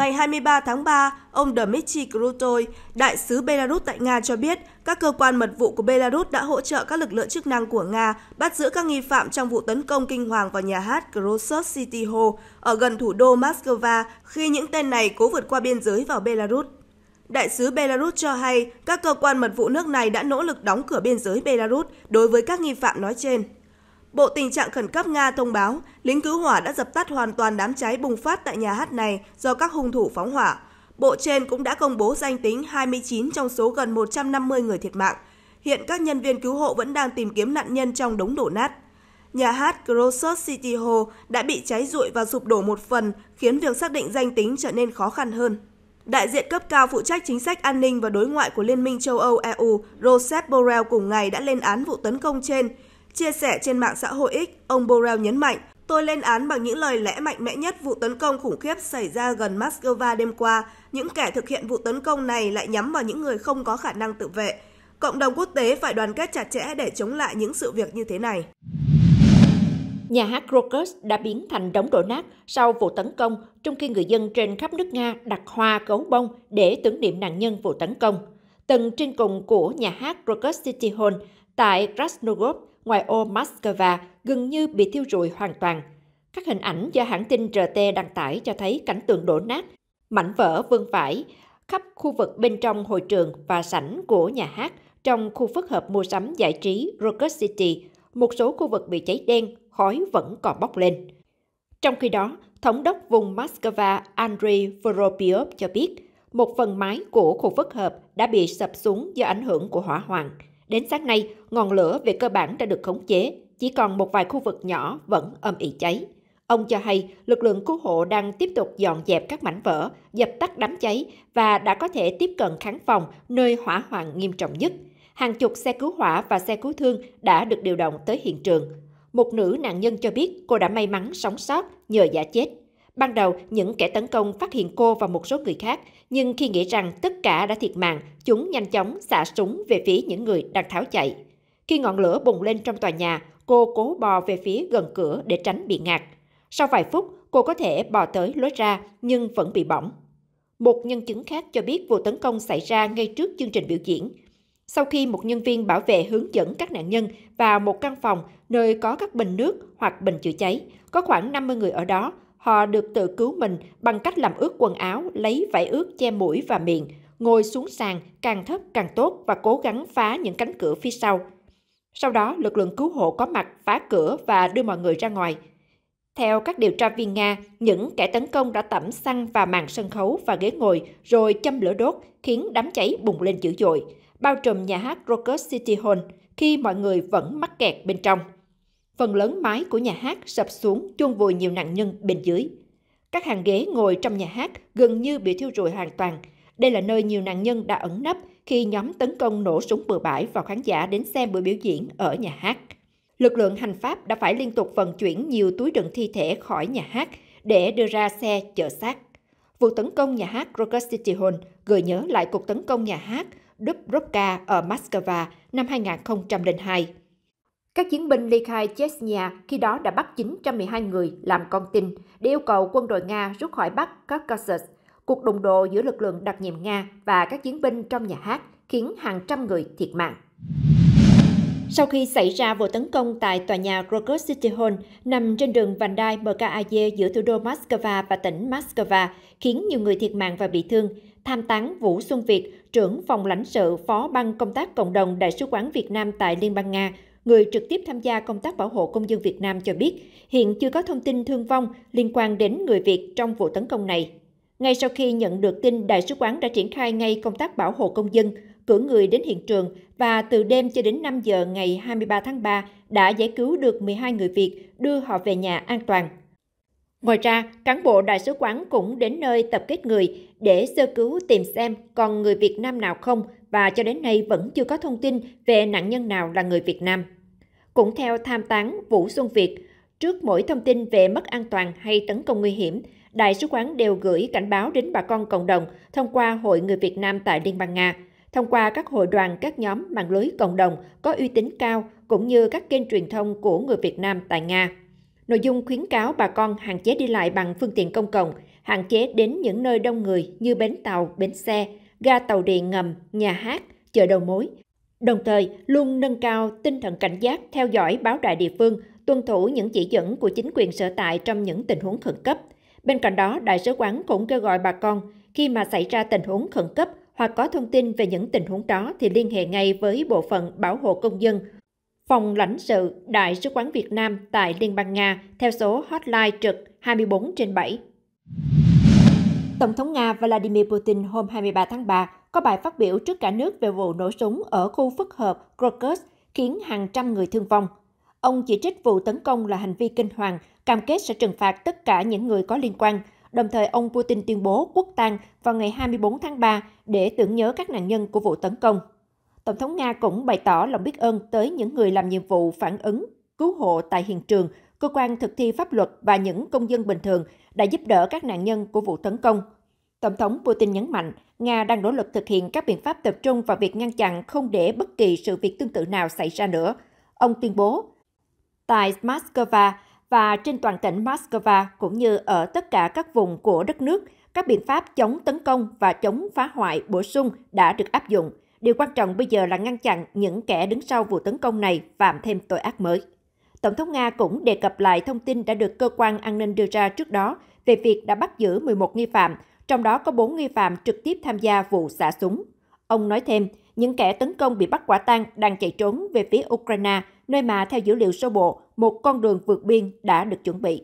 ngày 23 tháng 3, ông Dmitry Krutoy, đại sứ Belarus tại Nga cho biết các cơ quan mật vụ của Belarus đã hỗ trợ các lực lượng chức năng của Nga bắt giữ các nghi phạm trong vụ tấn công kinh hoàng vào nhà hát Khrushchev City Hall ở gần thủ đô Moscow khi những tên này cố vượt qua biên giới vào Belarus. Đại sứ Belarus cho hay các cơ quan mật vụ nước này đã nỗ lực đóng cửa biên giới Belarus đối với các nghi phạm nói trên. Bộ Tình trạng Khẩn cấp Nga thông báo lính cứu hỏa đã dập tắt hoàn toàn đám cháy bùng phát tại nhà hát này do các hung thủ phóng hỏa. Bộ trên cũng đã công bố danh tính 29 trong số gần 150 người thiệt mạng. Hiện các nhân viên cứu hộ vẫn đang tìm kiếm nạn nhân trong đống đổ nát. Nhà hát Grosos City Hall đã bị cháy rụi và sụp đổ một phần, khiến việc xác định danh tính trở nên khó khăn hơn. Đại diện cấp cao phụ trách chính sách an ninh và đối ngoại của Liên minh châu Âu EU, Josep Borrell cùng ngày đã lên án vụ tấn công trên, Chia sẻ trên mạng xã hội X, ông Borrell nhấn mạnh, tôi lên án bằng những lời lẽ mạnh mẽ nhất vụ tấn công khủng khiếp xảy ra gần Moscow đêm qua. Những kẻ thực hiện vụ tấn công này lại nhắm vào những người không có khả năng tự vệ. Cộng đồng quốc tế phải đoàn kết chặt chẽ để chống lại những sự việc như thế này. Nhà hát Crocus đã biến thành đống đổ nát sau vụ tấn công, trong khi người dân trên khắp nước Nga đặt hoa gấu bông để tưởng niệm nạn nhân vụ tấn công. Tầng trên cùng của nhà hát Crocus City Hall tại Krasnogorsk ngoài ô Moscow gần như bị thiêu rụi hoàn toàn. Các hình ảnh do hãng tin RT đăng tải cho thấy cảnh tượng đổ nát, mảnh vỡ vương vãi khắp khu vực bên trong hội trường và sảnh của nhà hát trong khu phức hợp mua sắm giải trí Rocket City, một số khu vực bị cháy đen, khói vẫn còn bốc lên. Trong khi đó, Thống đốc vùng Moscow Andriy Vorobyov cho biết, một phần mái của khu phức hợp đã bị sập xuống do ảnh hưởng của hỏa hoạn. Đến sáng nay, ngọn lửa về cơ bản đã được khống chế, chỉ còn một vài khu vực nhỏ vẫn âm ỉ cháy. Ông cho hay lực lượng cứu hộ đang tiếp tục dọn dẹp các mảnh vỡ, dập tắt đám cháy và đã có thể tiếp cận kháng phòng nơi hỏa hoạn nghiêm trọng nhất. Hàng chục xe cứu hỏa và xe cứu thương đã được điều động tới hiện trường. Một nữ nạn nhân cho biết cô đã may mắn sống sót nhờ giả chết. Ban đầu, những kẻ tấn công phát hiện cô và một số người khác, nhưng khi nghĩ rằng tất cả đã thiệt mạng, chúng nhanh chóng xả súng về phía những người đang tháo chạy. Khi ngọn lửa bùng lên trong tòa nhà, cô cố bò về phía gần cửa để tránh bị ngạt. Sau vài phút, cô có thể bò tới lối ra nhưng vẫn bị bỏng. Một nhân chứng khác cho biết vụ tấn công xảy ra ngay trước chương trình biểu diễn. Sau khi một nhân viên bảo vệ hướng dẫn các nạn nhân vào một căn phòng nơi có các bình nước hoặc bình chữa cháy, có khoảng 50 người ở đó, Họ được tự cứu mình bằng cách làm ướt quần áo, lấy vải ướt che mũi và miệng, ngồi xuống sàn càng thấp càng tốt và cố gắng phá những cánh cửa phía sau. Sau đó, lực lượng cứu hộ có mặt phá cửa và đưa mọi người ra ngoài. Theo các điều tra viên Nga, những kẻ tấn công đã tẩm xăng và màn sân khấu và ghế ngồi rồi châm lửa đốt, khiến đám cháy bùng lên dữ dội, bao trùm nhà hát Rocket City Hall khi mọi người vẫn mắc kẹt bên trong. Phần lớn mái của nhà hát sập xuống chôn vùi nhiều nạn nhân bên dưới. Các hàng ghế ngồi trong nhà hát gần như bị thiêu rụi hoàn toàn. Đây là nơi nhiều nạn nhân đã ẩn nấp khi nhóm tấn công nổ súng bừa bãi vào khán giả đến xem buổi biểu diễn ở nhà hát. Lực lượng hành pháp đã phải liên tục vận chuyển nhiều túi đựng thi thể khỏi nhà hát để đưa ra xe chở xác. Vụ tấn công nhà hát Rocket City Hall gợi nhớ lại cuộc tấn công nhà hát Dubrovka ở Moscow năm 2002. Các chiến binh ly khai Chechnya khi đó đã bắt 912 người làm con tin để yêu cầu quân đội Nga rút khỏi Bắc Caucasus. Cuộc đụng độ giữa lực lượng đặc nhiệm Nga và các chiến binh trong nhà hát khiến hàng trăm người thiệt mạng. Sau khi xảy ra vụ tấn công tại tòa nhà Rocket City Hall nằm trên đường vành đai MKAZ giữa thủ đô Moscow và tỉnh Moscow, khiến nhiều người thiệt mạng và bị thương, tham tán Vũ Xuân Việt, trưởng phòng lãnh sự phó ban công tác cộng đồng Đại sứ quán Việt Nam tại Liên bang Nga, người trực tiếp tham gia công tác bảo hộ công dân Việt Nam cho biết hiện chưa có thông tin thương vong liên quan đến người Việt trong vụ tấn công này. Ngay sau khi nhận được tin, Đại sứ quán đã triển khai ngay công tác bảo hộ công dân, cử người đến hiện trường và từ đêm cho đến 5 giờ ngày 23 tháng 3 đã giải cứu được 12 người Việt, đưa họ về nhà an toàn. Ngoài ra, cán bộ đại sứ quán cũng đến nơi tập kết người để sơ cứu tìm xem còn người Việt Nam nào không và cho đến nay vẫn chưa có thông tin về nạn nhân nào là người Việt Nam. Cũng theo tham tán Vũ Xuân Việt, trước mỗi thông tin về mất an toàn hay tấn công nguy hiểm, Đại sứ quán đều gửi cảnh báo đến bà con cộng đồng thông qua Hội Người Việt Nam tại Liên bang Nga, thông qua các hội đoàn các nhóm mạng lưới cộng đồng có uy tín cao cũng như các kênh truyền thông của người Việt Nam tại Nga. Nội dung khuyến cáo bà con hạn chế đi lại bằng phương tiện công cộng, hạn chế đến những nơi đông người như bến tàu, bến xe, ga tàu điện ngầm, nhà hát, chợ đầu mối, Đồng thời, luôn nâng cao tinh thần cảnh giác theo dõi báo đài địa phương, tuân thủ những chỉ dẫn của chính quyền sở tại trong những tình huống khẩn cấp. Bên cạnh đó, Đại sứ quán cũng kêu gọi bà con khi mà xảy ra tình huống khẩn cấp hoặc có thông tin về những tình huống đó thì liên hệ ngay với Bộ phận Bảo hộ Công dân, Phòng lãnh sự Đại sứ quán Việt Nam tại Liên bang Nga theo số hotline trực 24 trên 7. Tổng thống Nga Vladimir Putin hôm 23 tháng 3 có bài phát biểu trước cả nước về vụ nổ súng ở khu phức hợp Krokus khiến hàng trăm người thương vong. Ông chỉ trích vụ tấn công là hành vi kinh hoàng, cam kết sẽ trừng phạt tất cả những người có liên quan. Đồng thời, ông Putin tuyên bố quốc tang vào ngày 24 tháng 3 để tưởng nhớ các nạn nhân của vụ tấn công. Tổng thống Nga cũng bày tỏ lòng biết ơn tới những người làm nhiệm vụ phản ứng, cứu hộ tại hiện trường cơ quan thực thi pháp luật và những công dân bình thường đã giúp đỡ các nạn nhân của vụ tấn công. Tổng thống Putin nhấn mạnh, Nga đang nỗ lực thực hiện các biện pháp tập trung vào việc ngăn chặn không để bất kỳ sự việc tương tự nào xảy ra nữa. Ông tuyên bố, tại Moscow và trên toàn tỉnh Moscow cũng như ở tất cả các vùng của đất nước, các biện pháp chống tấn công và chống phá hoại bổ sung đã được áp dụng. Điều quan trọng bây giờ là ngăn chặn những kẻ đứng sau vụ tấn công này phạm thêm tội ác mới. Tổng thống Nga cũng đề cập lại thông tin đã được cơ quan an ninh đưa ra trước đó về việc đã bắt giữ 11 nghi phạm, trong đó có 4 nghi phạm trực tiếp tham gia vụ xả súng. Ông nói thêm, những kẻ tấn công bị bắt quả tang đang chạy trốn về phía Ukraine, nơi mà theo dữ liệu sơ bộ, một con đường vượt biên đã được chuẩn bị.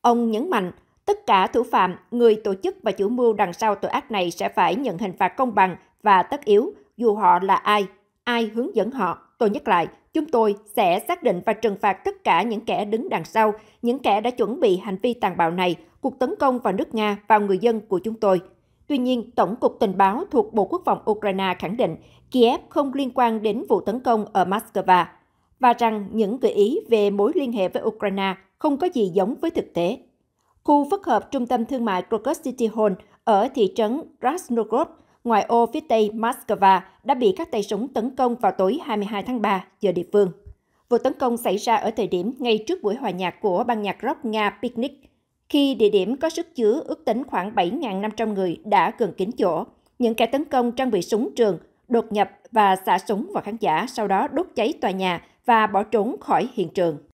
Ông nhấn mạnh, tất cả thủ phạm, người tổ chức và chủ mưu đằng sau tội ác này sẽ phải nhận hình phạt công bằng và tất yếu, dù họ là ai, ai hướng dẫn họ. Tôi nhắc lại, chúng tôi sẽ xác định và trừng phạt tất cả những kẻ đứng đằng sau, những kẻ đã chuẩn bị hành vi tàn bạo này, cuộc tấn công vào nước Nga, vào người dân của chúng tôi. Tuy nhiên, Tổng cục Tình báo thuộc Bộ Quốc phòng Ukraine khẳng định Kiev không liên quan đến vụ tấn công ở Moscow và rằng những gợi ý về mối liên hệ với Ukraine không có gì giống với thực tế. Khu phức hợp trung tâm thương mại Krokus City Hall ở thị trấn Krasnogorsk ngoài ô phía tây Moscow đã bị các tay súng tấn công vào tối 22 tháng 3 giờ địa phương. Vụ tấn công xảy ra ở thời điểm ngay trước buổi hòa nhạc của ban nhạc rock Nga Picnic, khi địa điểm có sức chứa ước tính khoảng 7.500 người đã gần kín chỗ. Những kẻ tấn công trang bị súng trường, đột nhập và xả súng vào khán giả, sau đó đốt cháy tòa nhà và bỏ trốn khỏi hiện trường.